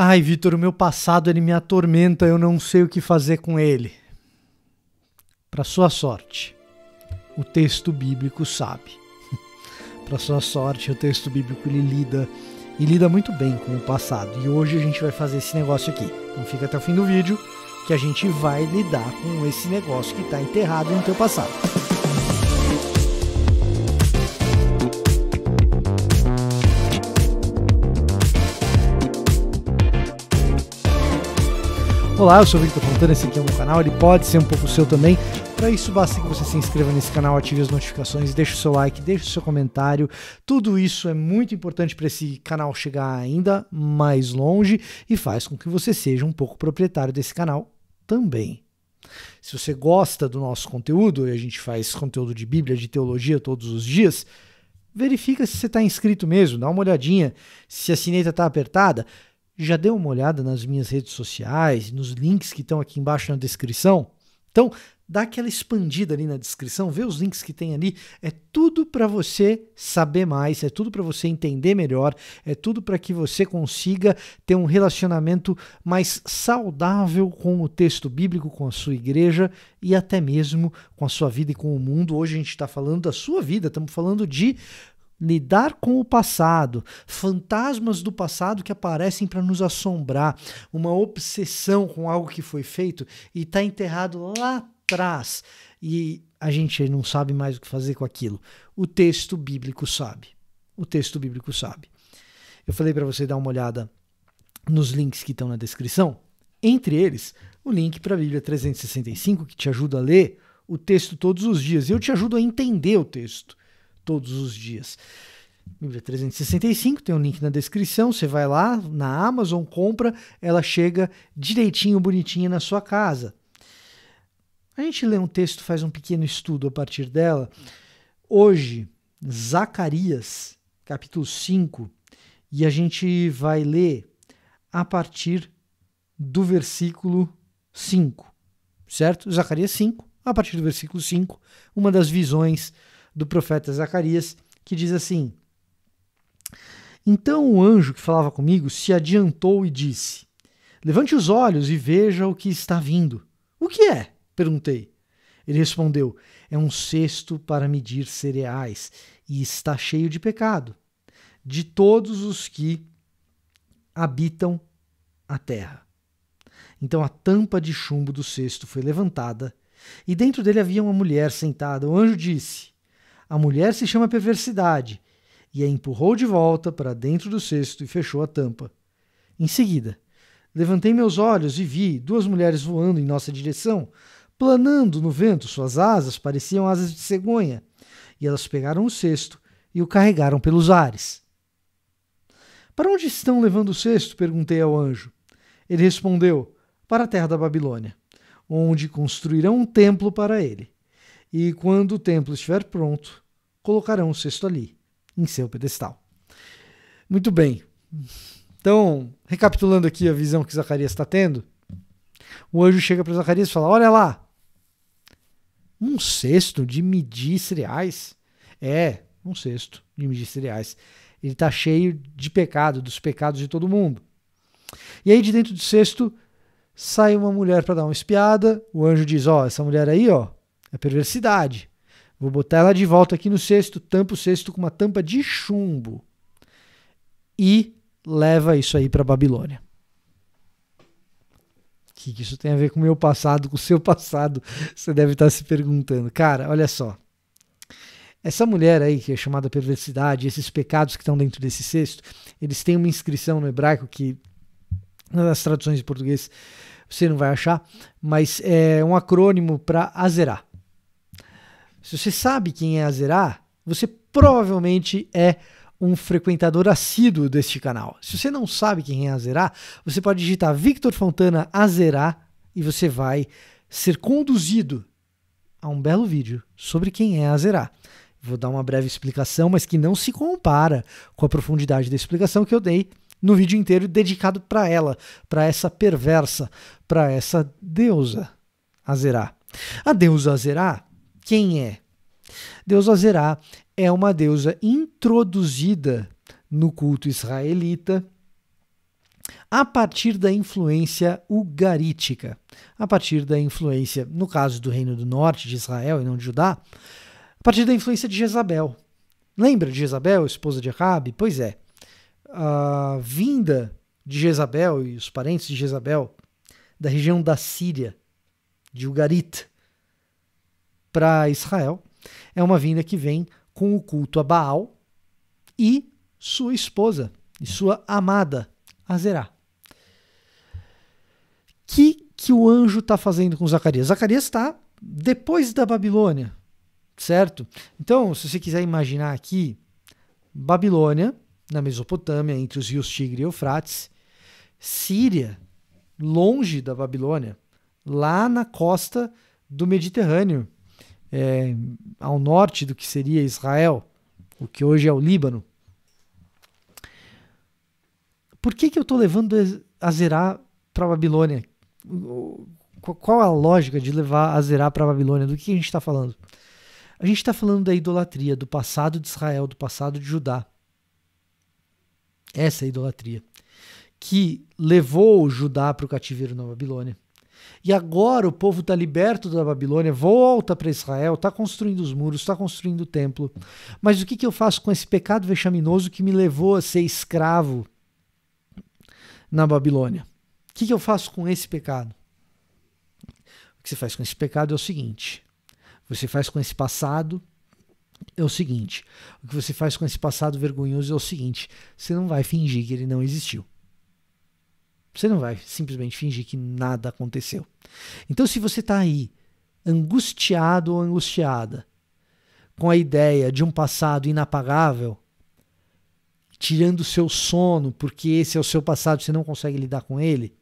Ai, Vitor, o meu passado ele me atormenta, eu não sei o que fazer com ele. Para sua sorte, o texto bíblico sabe. Para sua sorte, o texto bíblico ele lida e lida muito bem com o passado. E hoje a gente vai fazer esse negócio aqui. Então fica até o fim do vídeo que a gente vai lidar com esse negócio que está enterrado no teu passado. Olá, eu sou o Victor Fontana, esse aqui é o meu canal, ele pode ser um pouco seu também. Para isso, basta que você se inscreva nesse canal, ative as notificações, deixe o seu like, deixe o seu comentário. Tudo isso é muito importante para esse canal chegar ainda mais longe e faz com que você seja um pouco proprietário desse canal também. Se você gosta do nosso conteúdo, e a gente faz conteúdo de Bíblia, de teologia todos os dias, verifica se você está inscrito mesmo, dá uma olhadinha se a sineta está apertada. Já deu uma olhada nas minhas redes sociais, nos links que estão aqui embaixo na descrição? Então, dá aquela expandida ali na descrição, vê os links que tem ali, é tudo para você saber mais, é tudo para você entender melhor, é tudo para que você consiga ter um relacionamento mais saudável com o texto bíblico, com a sua igreja e até mesmo com a sua vida e com o mundo. Hoje a gente está falando da sua vida, estamos falando de lidar com o passado, fantasmas do passado que aparecem para nos assombrar, uma obsessão com algo que foi feito e está enterrado lá atrás e a gente não sabe mais o que fazer com aquilo. O texto bíblico sabe. O texto bíblico sabe. Eu falei para você dar uma olhada nos links que estão na descrição, entre eles o link para a Bíblia 365 que te ajuda a ler o texto todos os dias. Eu te ajudo a entender o texto todos os dias. Bíblia 365, tem um link na descrição. Você vai lá na Amazon, compra, ela chega direitinho, bonitinha na sua casa. A gente lê um texto, faz um pequeno estudo a partir dela. Hoje, Zacarias, capítulo 5, e a gente vai ler a partir do versículo 5, certo? Zacarias 5, a partir do versículo 5, uma das visões do profeta Zacarias, que diz assim: Então o anjo que falava comigo se adiantou e disse: Levante os olhos e veja o que está vindo. O que é? perguntei. Ele respondeu: É um cesto para medir cereais e está cheio de pecado, de todos os que habitam a terra. Então a tampa de chumbo do cesto foi levantada e dentro dele havia uma mulher sentada. O anjo disse: a mulher se chama perversidade, e a empurrou de volta para dentro do cesto e fechou a tampa. Em seguida, levantei meus olhos e vi duas mulheres voando em nossa direção, planando no vento, suas asas pareciam asas de cegonha, e elas pegaram o cesto e o carregaram pelos ares. Para onde estão levando o cesto? perguntei ao anjo. Ele respondeu: Para a terra da Babilônia, onde construirão um templo para ele e quando o templo estiver pronto, colocarão o cesto ali, em seu pedestal. Muito bem. Então, recapitulando aqui a visão que Zacarias está tendo, o anjo chega para Zacarias e fala: Olha lá, um cesto de medir cereais. É, um cesto de medir cereais. Ele está cheio de pecado, dos pecados de todo mundo. E aí, de dentro do cesto, sai uma mulher para dar uma espiada. O anjo diz: Ó, essa mulher aí, ó, é perversidade. Vou botar ela de volta aqui no cesto, tampa o cesto com uma tampa de chumbo e leva isso aí para Babilônia. O que, que isso tem a ver com o meu passado, com o seu passado? Você deve estar se perguntando. Cara, olha só. Essa mulher aí, que é chamada perversidade, esses pecados que estão dentro desse cesto, eles têm uma inscrição no hebraico que, nas traduções de português, você não vai achar, mas é um acrônimo para azerá. Se você sabe quem é a Zerá, você provavelmente é um frequentador assíduo deste canal. Se você não sabe quem é a Zerá, você pode digitar Victor Fontana Azerá e você vai ser conduzido a um belo vídeo sobre quem é a Zerá. Vou dar uma breve explicação, mas que não se compara com a profundidade da explicação que eu dei no vídeo inteiro dedicado para ela, para essa perversa, para essa deusa Azerá. A deusa Azerá quem é. Deus Azerá é uma deusa introduzida no culto israelita a partir da influência ugarítica, a partir da influência, no caso do Reino do Norte, de Israel e não de Judá, a partir da influência de Jezabel. Lembra de Jezabel, esposa de Acabe? Pois é. A vinda de Jezabel e os parentes de Jezabel da região da Síria, de Ugarit, para Israel é uma vinda que vem com o culto a Baal e sua esposa e sua amada, Azerá. Que que o anjo está fazendo com Zacarias? Zacarias está depois da Babilônia, certo? Então, se você quiser imaginar aqui, Babilônia, na Mesopotâmia, entre os rios Tigre e Eufrates, Síria, longe da Babilônia, lá na costa do Mediterrâneo, é, ao norte do que seria Israel, o que hoje é o Líbano. Por que, que eu estou levando a Zerá para a Babilônia? Qual a lógica de levar a Zerá para a Babilônia? Do que a gente está falando? A gente está falando da idolatria do passado de Israel, do passado de Judá. Essa é a idolatria que levou Judá para o cativeiro na Babilônia. E agora o povo está liberto da Babilônia, volta tá para Israel, está construindo os muros, está construindo o templo. Mas o que, que eu faço com esse pecado vexaminoso que me levou a ser escravo na Babilônia? O que, que eu faço com esse pecado? O que você faz com esse pecado é o seguinte: você faz com esse passado é o seguinte. O que você faz com esse passado vergonhoso é o seguinte: você não vai fingir que ele não existiu. Você não vai simplesmente fingir que nada aconteceu. Então, se você está aí, angustiado ou angustiada, com a ideia de um passado inapagável, tirando o seu sono, porque esse é o seu passado, você não consegue lidar com ele.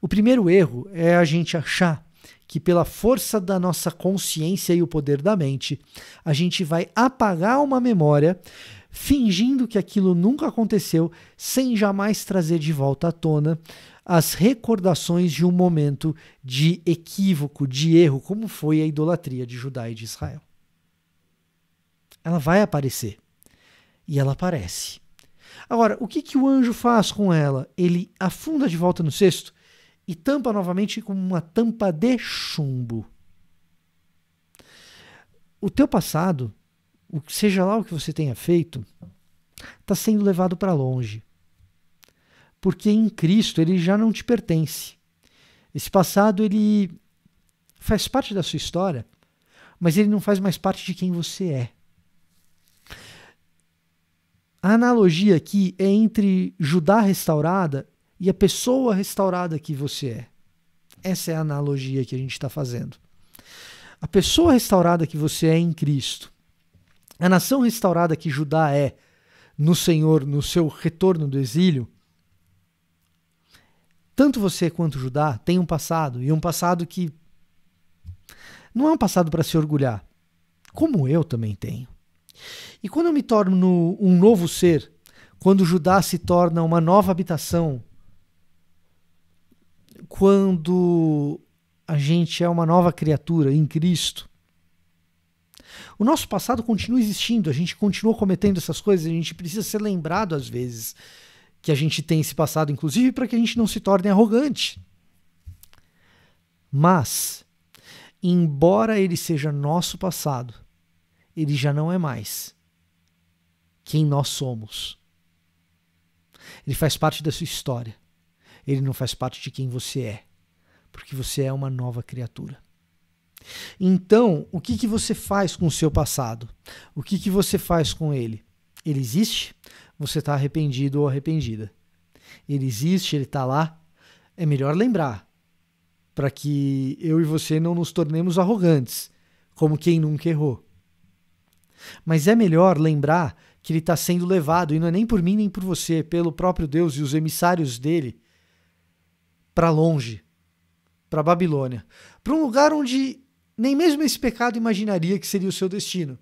O primeiro erro é a gente achar que, pela força da nossa consciência e o poder da mente, a gente vai apagar uma memória fingindo que aquilo nunca aconteceu, sem jamais trazer de volta à tona as recordações de um momento de equívoco, de erro, como foi a idolatria de Judá e de Israel. Ela vai aparecer. E ela aparece. Agora, o que, que o anjo faz com ela? Ele afunda de volta no cesto e tampa novamente com uma tampa de chumbo. O teu passado, seja lá o que você tenha feito, está sendo levado para longe. Porque em Cristo ele já não te pertence. Esse passado ele faz parte da sua história, mas ele não faz mais parte de quem você é. A analogia aqui é entre Judá restaurada e a pessoa restaurada que você é. Essa é a analogia que a gente está fazendo. A pessoa restaurada que você é em Cristo, a nação restaurada que Judá é no Senhor, no seu retorno do exílio, tanto você quanto Judá tem um passado, e um passado que não é um passado para se orgulhar, como eu também tenho. E quando eu me torno um novo ser, quando Judá se torna uma nova habitação quando a gente é uma nova criatura em Cristo, o nosso passado continua existindo, a gente continua cometendo essas coisas, a gente precisa ser lembrado às vezes que a gente tem esse passado, inclusive para que a gente não se torne arrogante. Mas, embora ele seja nosso passado, ele já não é mais quem nós somos. Ele faz parte da sua história. Ele não faz parte de quem você é, porque você é uma nova criatura. Então, o que, que você faz com o seu passado? O que, que você faz com ele? Ele existe? Você está arrependido ou arrependida? Ele existe, ele está lá? É melhor lembrar, para que eu e você não nos tornemos arrogantes, como quem nunca errou. Mas é melhor lembrar que ele está sendo levado, e não é nem por mim nem por você, pelo próprio Deus e os emissários dele, para longe, para Babilônia, para um lugar onde nem mesmo esse pecado imaginaria que seria o seu destino.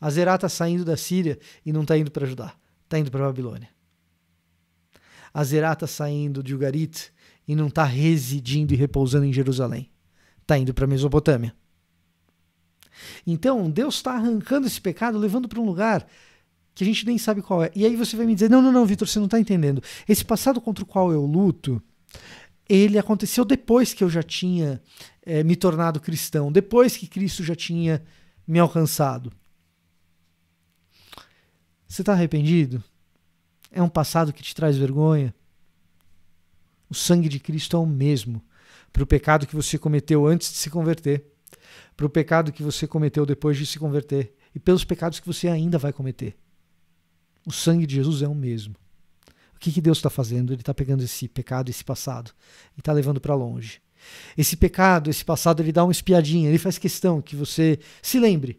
A está saindo da Síria e não está indo para Judá, está indo para Babilônia. A está saindo de Ugarit e não está residindo e repousando em Jerusalém, está indo para Mesopotâmia. Então, Deus está arrancando esse pecado, levando para um lugar que a gente nem sabe qual é. E aí você vai me dizer: não, não, não, Vitor, você não está entendendo. Esse passado contra o qual eu luto ele aconteceu depois que eu já tinha é, me tornado cristão, depois que Cristo já tinha me alcançado. Você está arrependido? É um passado que te traz vergonha? O sangue de Cristo é o mesmo para o pecado que você cometeu antes de se converter, para o pecado que você cometeu depois de se converter e pelos pecados que você ainda vai cometer. O sangue de Jesus é o mesmo. O que, que Deus está fazendo? Ele está pegando esse pecado, esse passado, e está levando para longe. Esse pecado, esse passado, ele dá uma espiadinha, ele faz questão que você se lembre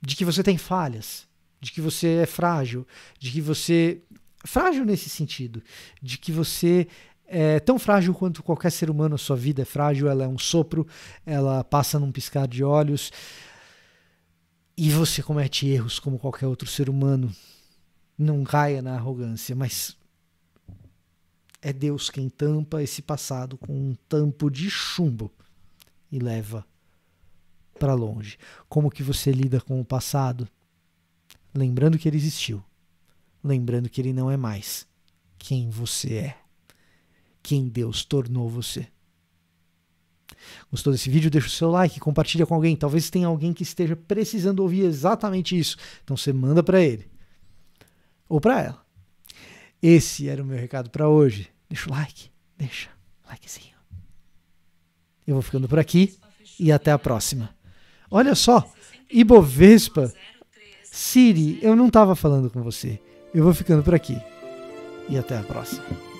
de que você tem falhas, de que você é frágil, de que você. Frágil nesse sentido, de que você é tão frágil quanto qualquer ser humano, a sua vida é frágil, ela é um sopro, ela passa num piscar de olhos. E você comete erros como qualquer outro ser humano não caia na arrogância, mas é Deus quem tampa esse passado com um tampo de chumbo e leva para longe. Como que você lida com o passado? Lembrando que ele existiu, lembrando que ele não é mais quem você é, quem Deus tornou você. Gostou desse vídeo? Deixa o seu like, compartilha com alguém. Talvez tenha alguém que esteja precisando ouvir exatamente isso. Então você manda para ele ou para ela. Esse era o meu recado para hoje. Deixa o like, deixa o likezinho. Eu vou ficando por aqui e até a próxima. Olha só, Ibovespa. Siri, eu não estava falando com você. Eu vou ficando por aqui. E até a próxima.